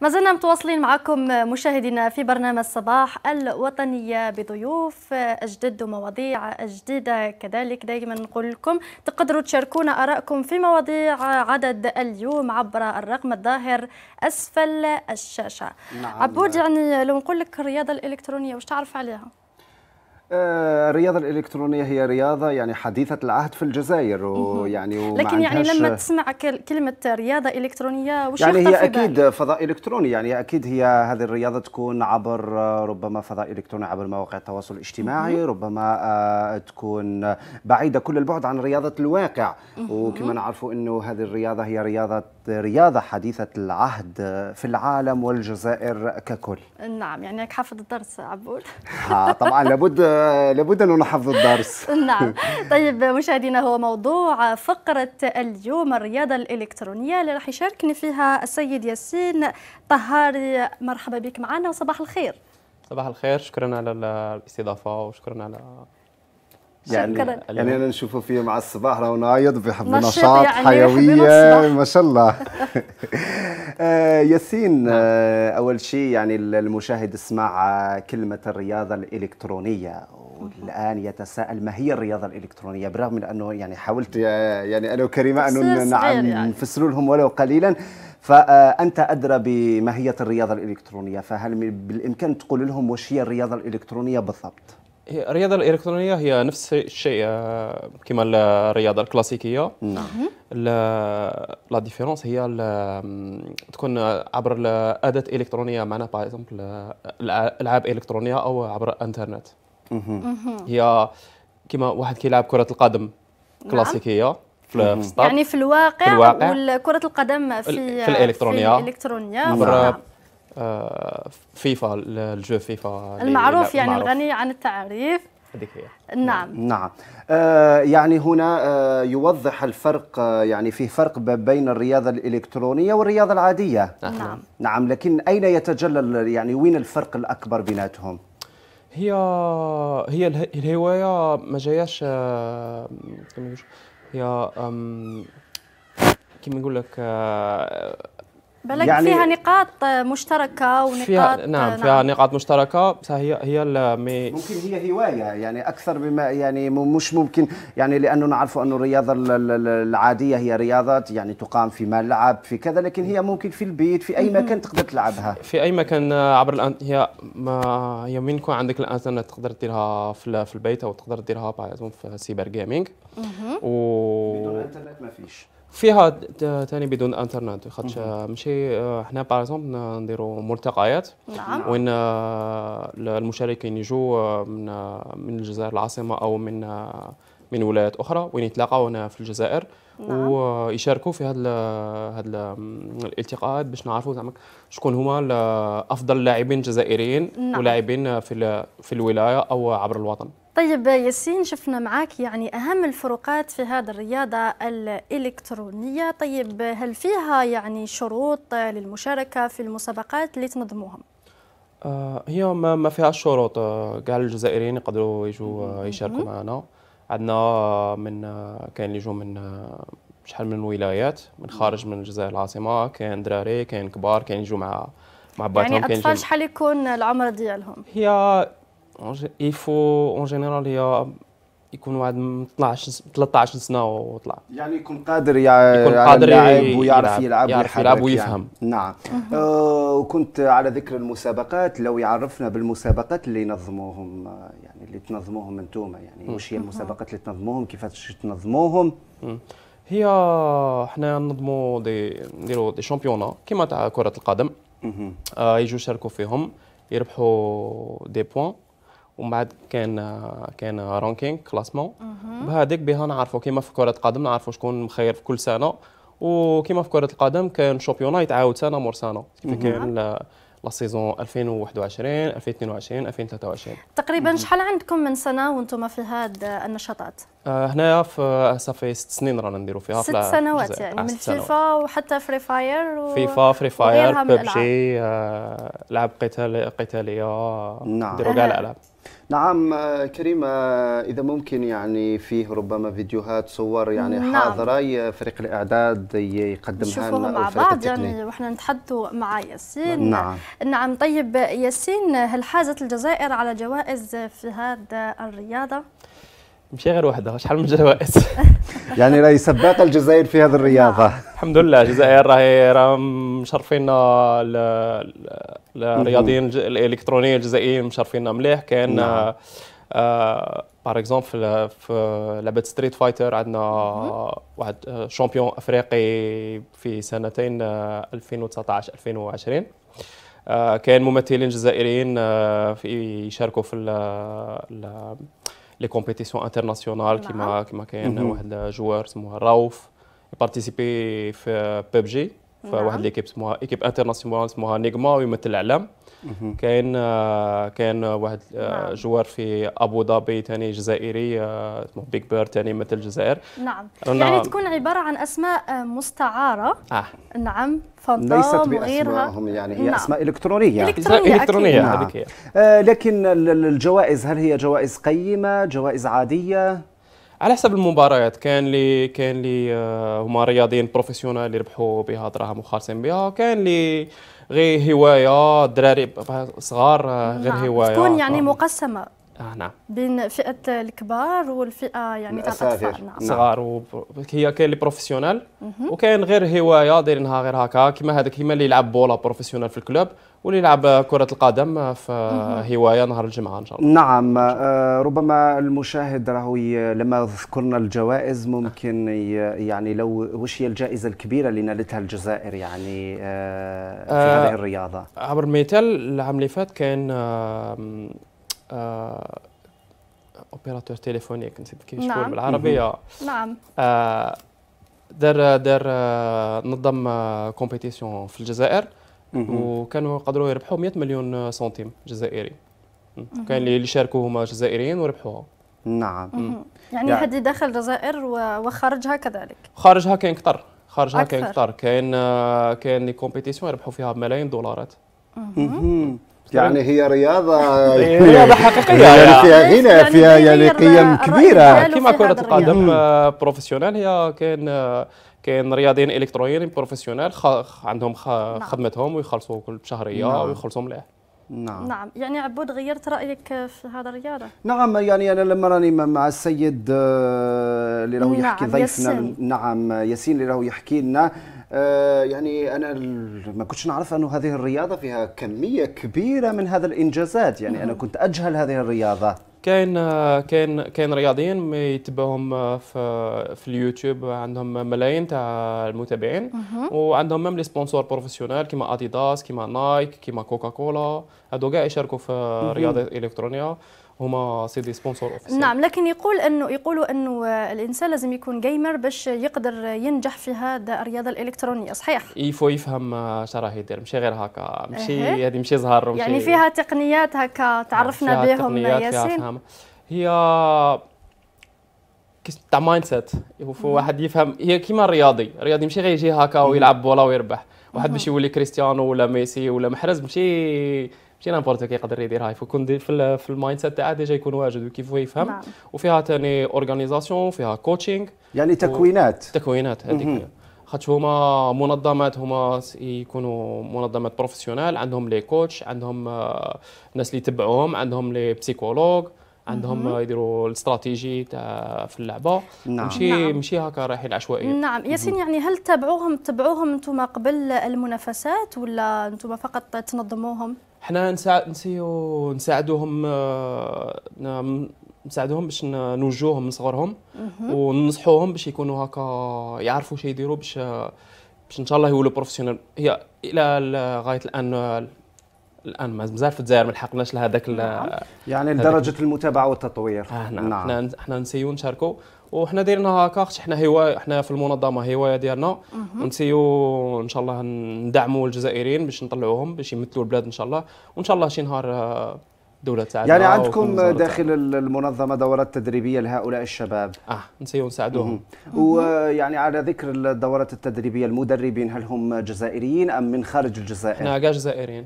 ما زلنا متواصلين معكم مشاهدينا في برنامج صباح الوطنية بضيوف أجدد ومواضيع جديدة كذلك دائما نقول لكم تقدروا تشاركونا أراءكم في مواضيع عدد اليوم عبر الرقم الظاهر أسفل الشاشة نعم عبود يعني لو نقول لك الرياضة الإلكترونية وش تعرف عليها؟ آه، الرياضة الإلكترونية هي رياضة يعني حديثة العهد في الجزائر ويعني لكن يعني لما تسمع كلمة رياضة إلكترونية وش يعني هي أكيد فضاء إلكتروني يعني أكيد هي هذه الرياضة تكون عبر آه، ربما فضاء إلكتروني عبر مواقع التواصل الاجتماعي ربما آه، تكون بعيدة كل البعد عن رياضة الواقع وكما نعرفوا أنه هذه الرياضة هي رياضة رياضة حديثة العهد في العالم والجزائر ككل نعم يعني حافظ الدرس عبود طبعا لابد فلابد أن نحفظ الدرس نعم طيب مشاهدينا هو موضوع فقرة اليوم الرياضة الإلكترونية اللي راح يشاركني فيها السيد ياسين طهاري مرحبا بك معنا وصباح الخير صباح الخير شكرا على الاستضافة وشكرا على يعني شكرا يعني انا نشوفه فيه مع الصباح راهو نايض بحب نشاط يعني حيويه ما شاء الله آه، ياسين نعم. آه، اول شيء يعني المشاهد سمع آه، كلمه الرياضه الالكترونيه والان يتساءل ما هي الرياضه الالكترونيه بالرغم من انه يعني حاولت يعني انا وكريمه ان نعم يعني. نفسر لهم ولو قليلا فانت ادرى بماهيه الرياضه الالكترونيه فهل بالامكان تقول لهم واش هي الرياضه الالكترونيه بالضبط الرياضه الالكترونيه هي نفس الشيء آه، كما الرياضه الكلاسيكيه نعم لا ديفيرونس هي تكون عبر اداه الكترونيه معنا باغ اكزومبل العاب الكترونيه او عبر الانترنت هي كما واحد كيلعب كره القدم نعم. كلاسيكيه في الستار يعني في الواقع, في الواقع وكره القدم في في الالكترونيه, في الإلكترونية عبر نعم. آه، فيفا الجو فيفا المعروف يعني المعروف. الغني عن التعريف هذيك هي نعم. نعم نعم آه يعني هنا آه يوضح الفرق آه يعني فيه فرق بين الرياضة الإلكترونية والرياضة العادية نعم نعم, نعم، لكن أين يتجلى يعني وين الفرق الأكبر بيناتهم؟ هي هي الهواية ما جاياش آه، هي كما نقول لك آه، بلك يعني فيها نقاط مشتركه ونقاط فيها نعم, نعم فيها نقاط مشتركه بصح هي هي ممكن هي هوايه يعني اكثر بما يعني مش ممكن يعني لانه نعرفوا انه الرياضه العاديه هي رياضه يعني تقام في ملعب في كذا لكن هي ممكن في البيت في اي مكان تقدر تلعبها في اي مكان آه، عبر الان هي ما هي من يكون عندك الانترنت تقدر ديرها في البيت او تقدر ديرها في سيبر جيمنج و بدون انترنت ما فيش فيها تاني بدون انترنت خاطش آه، ماشي آه، حنا باغ اكزومبل نديرو ملتقيات نعم وين آه، المشاركين يجوا من من الجزائر العاصمه او من من ولايات اخرى وين يتلاقاو هنا في الجزائر نعم. ويشاركوا في هذا هذا الالتقاءات باش نعرفوا زعما شكون هما افضل لاعبين جزائريين نعم. ولاعبين في في الولايه او عبر الوطن طيب ياسين شفنا معاك يعني أهم الفروقات في هذه الرياضة الإلكترونية طيب هل فيها يعني شروط للمشاركة في المسابقات اللي تنظموهم؟ آه، هي ما ما فيها شروط آه، كاع الجزائريين يقدروا يجوا آه، يشاركوا معنا عندنا من كاين اللي يجوا من شحال من ولايات من خارج من الجزائر العاصمه كاين دراري كاين كبار كاين يجوا مع مع باتهم يعني اطفال شحال يكون العمر ديالهم هي اي فو اون جينيرال هي يكون واحد 12 13 سنه وطلع يعني يكون قادر يع... يكون قادر يلعب ويعرف يلعب, يعرف يلعب ويفهم يعني. نعم آه وكنت على ذكر المسابقات لو يعرفنا بالمسابقات اللي ينظموهم يعني اللي تنظموهم انتوما يعني واش هي المسابقات اللي تنظموهم كيفاش تنظموهم هي حنا ننظموا دي نديروا دي شامبيونا كيما تاع كره القدم آه يجوا يشاركوا فيهم يربحوا دي بوان ومن بعد كان كان رانكينغ كلاسمون بهذيك بها نعرفوا كيما في كره القدم نعرفوا شكون مخير في كل سنه وكيما في كره القدم كان شامبيونا يتعاود سنه مور سنه كان لا سيزون 2021 2022 2023 تقريبا شحال عندكم من سنه وانتم في هاد النشاطات آه، هنا هنايا في صافي ست سنين رانا نديروا فيها ست سنوات يعني من فيفا وحتى فري فاير و... فيفا فري فاير ببجي العاب آه، قتال قتاليه نعم نديروا كاع الالعاب نعم آه، كريمة آه، إذا ممكن يعني فيه ربما فيديوهات صور يعني نعم. حاضرة فريق الإعداد يقدمها لنا مع بعض يعني وإحنا نتحدثوا مع ياسين نعم. نعم نعم طيب ياسين هل حازت الجزائر على جوائز في هذا الرياضة؟ ماشي غير وحده شحال من جوائز يعني راهي سباقه الجزائر في هذه الرياضه نعم. الحمد لله الجزائر راهي راه مشرفينا الرياضيين الالكترونيين الجزائريين مشرفينا مليح كاين باغ نعم. اكزومبل آه، آه، في لعبه ستريت فايتر عندنا واحد آه، شامبيون افريقي في سنتين 2019 2020 كاين ممثلين جزائريين يشاركوا في لي كومبيتيسيون انترناسيونال كيما كيما كاين واحد الجوار سموه راوف بارتيسيبي في بوب جي فواحد نعم. ليكيب سموها ايكيب انترناسيونال سموها نيغما ويمثل الاعلام كاين آه، كاين واحد آه، نعم. جوار في ابو ظبي ثاني جزائري آه، اسمه بيك بير ثاني مثل الجزائر نعم يعني تكون عباره عن اسماء مستعاره آه. نعم فضاء ليست باسمائهم يعني هي نعم. اسماء الكترونيه الكترونيه, إلكترونية نعم. آه لكن الجوائز هل هي جوائز قيمه جوائز عاديه على حسب المباريات كان لي كان لي آه، هما رياضيين بروفيسيونال اللي ربحوا بها دراهم وخالصين بها كان لي غير هوايه دراري صغار آه، غير نعم. هوايه تكون يعني مقسمه آه نعم بين فئه الكبار والفئه يعني تاع الاطفال نعم صغار و... هي كاين لي بروفيسيونيل وكاين غير هوايه دايرينها غير هكا كيما هذاك كيما اللي يلعب بولا بروفيسيونيل في الكلوب واللي يلعب كرة القدم في هواية نهار الجمعة إن شاء الله نعم آه ربما المشاهد راهو لما ذكرنا الجوائز ممكن يعني لو وش هي الجائزة الكبيرة اللي نالتها الجزائر يعني آه في آه هذه الرياضة عبر المثال العام اللي فات كان اوبيراتور آه، تليفونيك نسيت كيف شكون نعم. بالعربيه نعم آه، دار دار آه، نظم كومبيتيسيون في الجزائر وكانوا قدروا يربحوا 100 مليون سنتيم جزائري كان اللي شاركوا هما جزائريين وربحوها نعم يعني, يعني حد داخل الجزائر وخارجها كذلك خارجها كاين كثر خارجها كاين كثر كاين كاين لي كومبيتيسيون يربحوا فيها ملايين دولارات يعني طيب. هي رياضة يعني رياضة حقيقية يعني فيها غنى فيها يعني, يعني قيم كبيرة كما كرة القدم آه، بروفيسيونال هي كاين آه، كاين رياضيين الكترونيين بروفيسيونال عندهم نعم. خدمتهم ويخلصوا كل شهرية نعم. ويخلصوا مليح نعم نعم يعني عبود غيرت رايك في هذا الرياضه نعم يعني انا لما راني مع السيد اللي آه، راهو نعم، يحكي نعم ضيفنا ياسين. نعم ياسين اللي راهو يحكي لنا آه، يعني انا ما كنتش نعرف انه هذه الرياضه فيها كميه كبيره من هذا الانجازات يعني انا كنت اجهل هذه الرياضه كاين كاين كاين رياضيين ما يتبعهم آه، في, في اليوتيوب عندهم ملايين تاع المتابعين وعندهم ميم لي سبونسور بروفيسيونيل كيما اديداس كيما نايك كيما كوكا كولا هادو كاع يشاركوا في رياضه الكترونيه هما سي دي سبونسور اوفيسيال نعم لكن يقول انه يقولوا انه الانسان لازم يكون جيمر باش يقدر ينجح في هذا الرياضه الالكترونيه صحيح يفو يفهم اش راه يدير ماشي غير هكا ماشي هذه أه. ماشي زهر ومشي يعني فيها تقنيات هكا تعرفنا بهم ياسين هي تاع مايند سيت واحد يفهم هي كيما الرياضي الرياضي ماشي غير يجي هكا ويلعب بولا ويربح واحد باش يولي كريستيانو ولا ميسي ولا محرز ماشي ماشي نامبورت كي يقدر يديرها يكون في, في المايند سيت تاع ديجا يكون واجد وكيف هو يفهم نعم. وفيها ثاني اورغانيزاسيون فيها كوتشينغ يعني تكوينات و... تكوينات هذيك خاطش هما منظمات هما يكونوا منظمات بروفيسيونال عندهم لي كوتش عندهم الناس آه، اللي يتبعوهم عندهم لي بسيكولوج عندهم آه، يديروا الاستراتيجي تاع في اللعبه نعم. مشي نعم. مشي هكا رايحين عشوائيه نعم ياسين يعني هل تابعوهم تبعوهم انتم قبل المنافسات ولا انتم فقط تنظموهم حنا نساعد نسيو نساعدوهم آه، نساعدوهم باش نوجوهم من صغرهم وننصحوهم باش يكونوا هكا يعرفوا شي يديروا باش باش ان شاء الله يولوا بروفيسيونيل هي الى لغايه الان الان مازال في الجزائر ما لحقناش لهذاك نعم. يعني لدرجه المتابعه والتطوير آه نعم, نعم. احنا نسيو نشاركوا وحنا دايرينها هكا حنا هوايه حنا في المنظمه هوايه ديالنا ونسيو ان شاء الله ندعموا الجزائريين باش نطلعوهم باش يمثلوا البلاد ان شاء الله وان شاء الله شي نهار الدوله آه، تاعنا يعني عندكم داخل المنظمه دورات تدريبيه لهؤلاء الشباب اه نسيو نساعدوهم ويعني على ذكر الدورات التدريبيه المدربين هل هم جزائريين ام من خارج الجزائر؟ احنا كاع جزائريين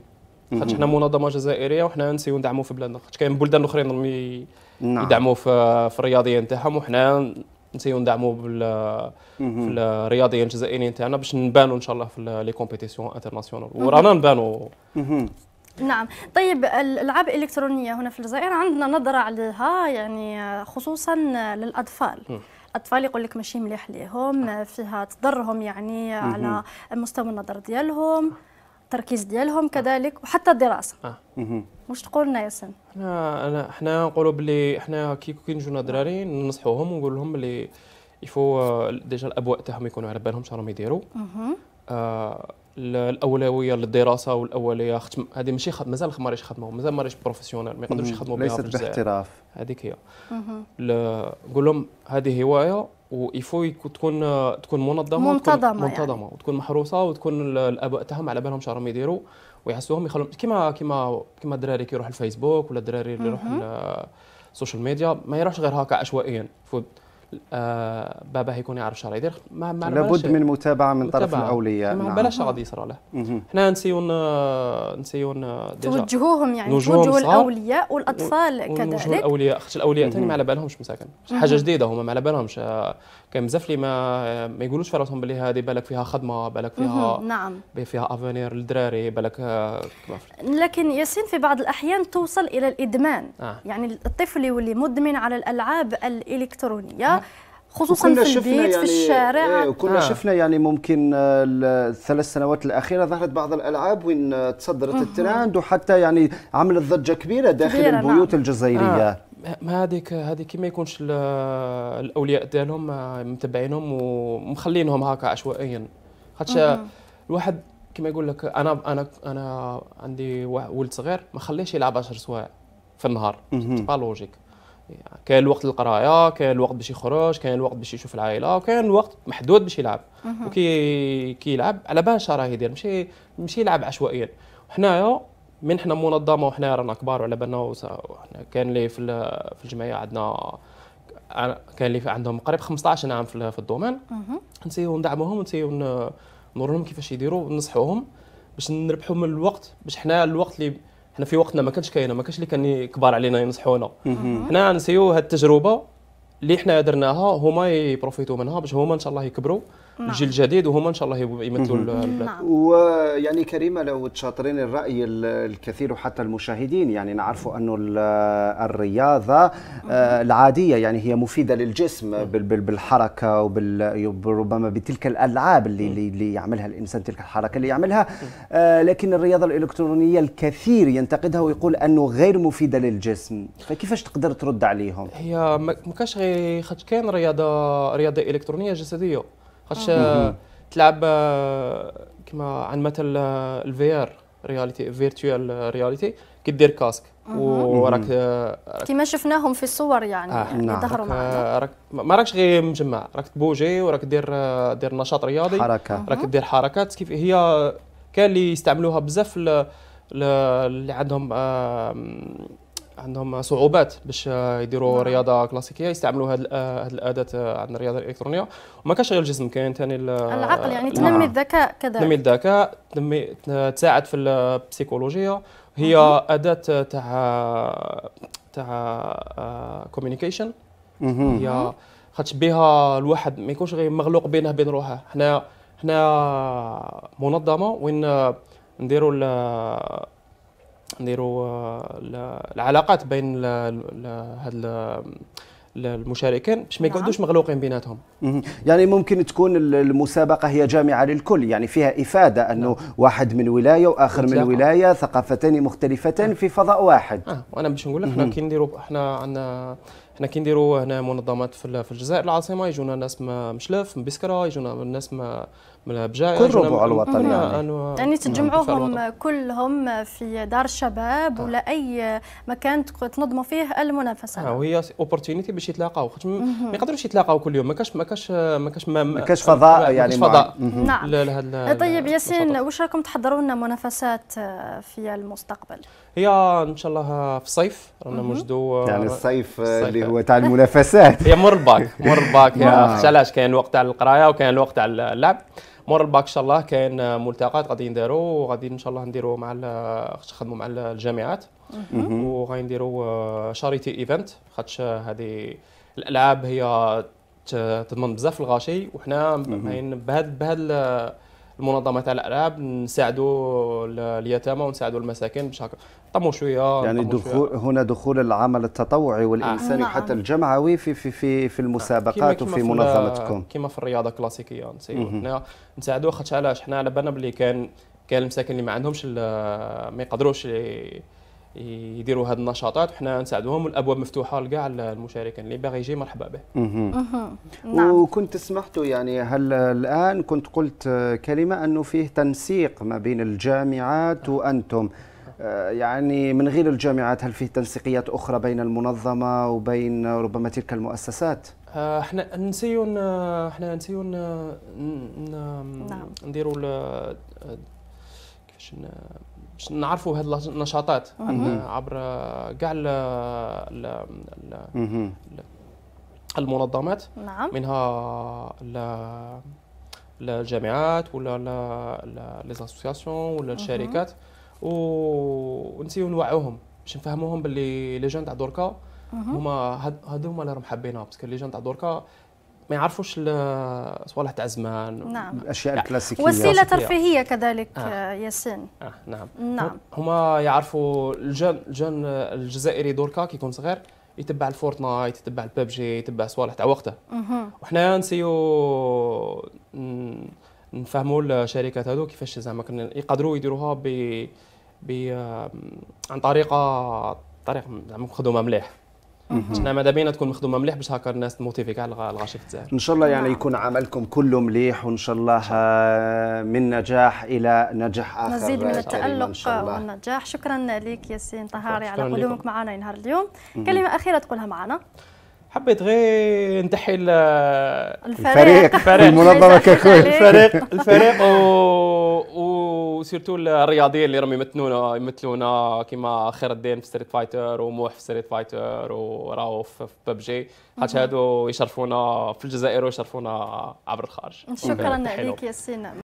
خاطر حنا منظمه جزائريه وحنا نسيو ندعموا في بلادنا خاطر كاين بلدان اخرين نعم. يدعموا في, في الرياضيين نتاعهم وحنا نسيو ندعموا بال في الرياضيين الجزائريين تاعنا باش نبانوا ان شاء الله في لي كومبيتيسيون انترناسيونال ورانا نبانوا نعم طيب الالعاب الالكترونيه هنا في الجزائر عندنا نظره عليها يعني خصوصا للاطفال الاطفال يقول لك ماشي مليح ليهم فيها تضرهم يعني على مستوى النظر ديالهم التركيز ديالهم آه. كذلك وحتى الدراسه آه. واش تقول لنا ياسين احنا انا حنا نقولوا بلي حنا كي نجونا دراري ننصحوهم ونقول لهم بلي يفو ديجا الابواء تاعهم يكونوا على بالهم شنو راهم يديروا آه الاولويه للدراسه والاولويه ختم هذه ماشي خد... مازال ما رانيش خدمه مازال ما رانيش بروفيسيونيل ما يقدروش يخدموا بها ليست باحتراف هذيك هي نقول لهم هذه هوايه ويفو تكون تكون منظمه منتظمه وتكون منتظمه يعني. وتكون محروسه وتكون الاباء تاعهم على بالهم شنو راهم يديروا ويحسوهم يخلوهم كيما كيما كيما الدراري كيروح الفيسبوك ولا الدراري اللي يروح السوشيال ميديا ما يروحش غير هكا عشوائيا آه، بابا هيكون يعرف شرع يدير ما ما لابد من متابعه من متابعة. طرف الاولياء ما نعم. بلاش غادي يصرى له حنا نسيون آه، نسيو آه، توجهوهم يعني توجهوا الاولياء والاطفال كذلك الاولياء الاولياء ثاني ما على بالهمش مساكن حاجه جديده هما ما على بالهمش كان اللي ما ما يقولوش في راسهم باللي هذه بالك فيها خدمه بالك فيها نعم فيها افونير للدراري بالك آه، لكن ياسين في بعض الاحيان توصل الى الادمان آه. يعني الطفل يولي مدمن على الالعاب الالكترونيه آه. خصوصا في البيت يعني في الشارع ايه وكنا آه. شفنا يعني ممكن آه، الثلاث سنوات الاخيره ظهرت بعض الالعاب وين آه، تصدرت الترند وحتى يعني عملت ضجه كبيره داخل كبيرة البيوت نعم. الجزائريه آه. ما هذيك هذيك ما يكونش الاولياء ديالهم آه، متبعينهم ومخلينهم هكا عشوائيا خاطش الواحد كما يقول لك انا انا انا عندي ولد صغير ما خليش يلعب 10 سوايع في النهار با لوجيك يعني كاين الوقت للقرايه كاين الوقت باش يخرج كاين الوقت باش يشوف العائله وكاين الوقت محدود باش يلعب وكي كيلعب على بالش راه يدير ماشي ماشي يلعب عشوائيا وحنايا من حنا منظمه وحنا رانا كبار وعلى بالنا كان لي في في الجمعيه عندنا كان لي عندهم قريب 15 عام في الدومين نسيو ندعموهم نسيو نورو لهم كيفاش يديروا ننصحوهم باش نربحوا من الوقت باش حنا الوقت اللي حنا في وقتنا ما كانش كاين ما كانش اللي كان كبار علينا ينصحونا حنا نسيو هذه التجربه اللي حنا درناها هما يبروفيتو منها باش هما ان شاء الله يكبروا نعم. الجيل الجديد وهما ان شاء الله يمثلوا البلاد نعم. ويعني كريمه لو تشاطرين الراي الكثير وحتى المشاهدين يعني نعرفوا انه الرياضه آه، العاديه يعني هي مفيده للجسم بالحركه وربما بتلك الالعاب اللي اللي يعملها الانسان تلك الحركه اللي يعملها آه، لكن الرياضه الالكترونيه الكثير ينتقدها ويقول انه غير مفيده للجسم فكيفاش تقدر ترد عليهم هي ما كانش غير خاطر كان رياضه رياضه الكترونيه جسديه خاطش تلعب آه، كما عن مثل الفي ار رياليتي فيرتوال رياليتي كدير كاسك وراك آه، كما شفناهم في الصور يعني آه. نعم. ظهروا معنا آه، راك ما راكش غير مجمع راك تبوجي وراك دير دير نشاط رياضي حركه راك دير حركات كيف هي كان اللي يستعملوها بزاف اللي عندهم عندهم صعوبات باش يديروا نعم. رياضه كلاسيكيه يستعملوا هذه هذه الاداه عن الرياضه الالكترونيه وما كانش غير الجسم كاين ثاني العقل يعني نعم. تنمي الذكاء كذا تنمي الذكاء تنمي تساعد في البسيكولوجيه هي اداه تاع تاع كوميونيكيشن آه، هي خاطش بها الواحد ما يكونش غير مغلوق بينه بين روحه حنا حنا منظمه وين نديروا نديروا آه، العلاقات بين هاد المشاركين باش ما يقعدوش نعم. مغلوقين بيناتهم يعني ممكن تكون المسابقه هي جامعه للكل يعني فيها افاده انه نعم. واحد من ولايه واخر من ولايه ثقافتان مختلفتان آه. في فضاء واحد اه وانا باش نقول لك حنا كي نديروا حنا عندنا حنا كي نديروا هنا منظمات في الجزائر العاصمه يجونا ناس مشلف من بسكره يجونا ناس من ملابجة قربوا الوطن يعني يعني نعم، تجمعوهم كلهم في دار الشباب ولا أي مكان تنظموا فيه المنافسة آه وهي اوبورتونيتي باش يتلاقاو خاطر ما يقدروش يتلاقاو كل يوم ما كاش ما كاش ما كاش ما كاش فضاء يعني فضاء نعم طيب ياسين واش راكم تحضروا لنا منافسات آه، في المستقبل؟ هي ان شاء الله في الصيف رانا نوجدوا يعني الصيف اللي يعني. هو تاع المنافسات هي مور الباك مور الباك نعم. علاش كاين الوقت تاع القرايه وكاين الوقت تاع اللعب مور الباك ان شاء الله كاين ملتقات غادي نديرو وغادي ان شاء الله نديرو مع نخدموا مع الجامعات وغادي نديرو شاريتي آه، ايفنت خاطش هذه الالعاب هي تضمن بزاف الغاشي وحنا بهذا بهذا المنظمه تاع الالعاب نساعدوا اليتامى ونساعدوا المساكين باش هكا طموا شويه يعني طموا دخول شوية. هنا دخول العمل التطوعي والانساني آه. وحتى الجمعوي في في في, في المسابقات وفي كما منظمتكم كما في الرياضه الكلاسيكيه نساعدوا خاطش علاش حنا على بالنا بلي كان كان المساكين اللي ما عندهمش ما يقدروش يديروا هاد النشاطات وحنا نساعدوهم والابواب مفتوحه لكاع المشاركين اللي باغي يجي مرحبا به. وكنت نعم. سمحتوا يعني هل الان كنت قلت كلمه انه فيه تنسيق ما بين الجامعات وانتم آه، يعني من غير الجامعات هل فيه تنسيقيات اخرى بين المنظمه وبين ربما تلك المؤسسات؟ احنا آه، نسيو احنا آه، نسيو نعم. نديروا كيفاش باش نعرفوا هاد النشاطات آه، عبر كاع آه، المنظمات نعم. منها الجامعات ولا لي زاسوسياسيون ولا الشركات ونسيو نوعوهم باش نفهموهم باللي لي جون تاع دركا هما هادو هما اللي راهم حابينها باسكو لي جون تاع دركا ما يعرفوش صوالح تاع زمان نعم الاشياء يعني الكلاسيكيه وسيله ترفيهيه كذلك آه. آه. ياسين آه نعم نعم هما يعرفوا الجن الجن الجزائري دوركا كي يكون صغير يتبع الفورتنايت يتبع الببجي يتبع صوالح تاع وقته وحنا نسيو نفهموا الشركات هذو كيفاش زعما يقدروا يديروها ب ب عن طريقه طريق زعما مخدومه مليح شنا ماذا بينا تكون مخدومه مليح باش هكا الناس موتيفي كاع الغاشي في الجزائر ان شاء الله يعني نعم. يكون عملكم كله مليح وان شاء الله آه، من نجاح الى نجاح اخر مزيد من التالق آه، والنجاح شكرا لك ياسين طهاري على قدومك معنا نهار اليوم كلمه اخيره تقولها معنا حبيت غير نتحي الفريق الفريق المنظمه ككل الفريق الفريق و وسيرتو الرياضيين اللي راهم يمثلونا يمثلونا كيما خير الدين في ستريت فايتر وموح في ستريت فايتر وراو في ببجي حتى هادو يشرفونا في الجزائر ويشرفونا عبر الخارج شكرا لك ياسين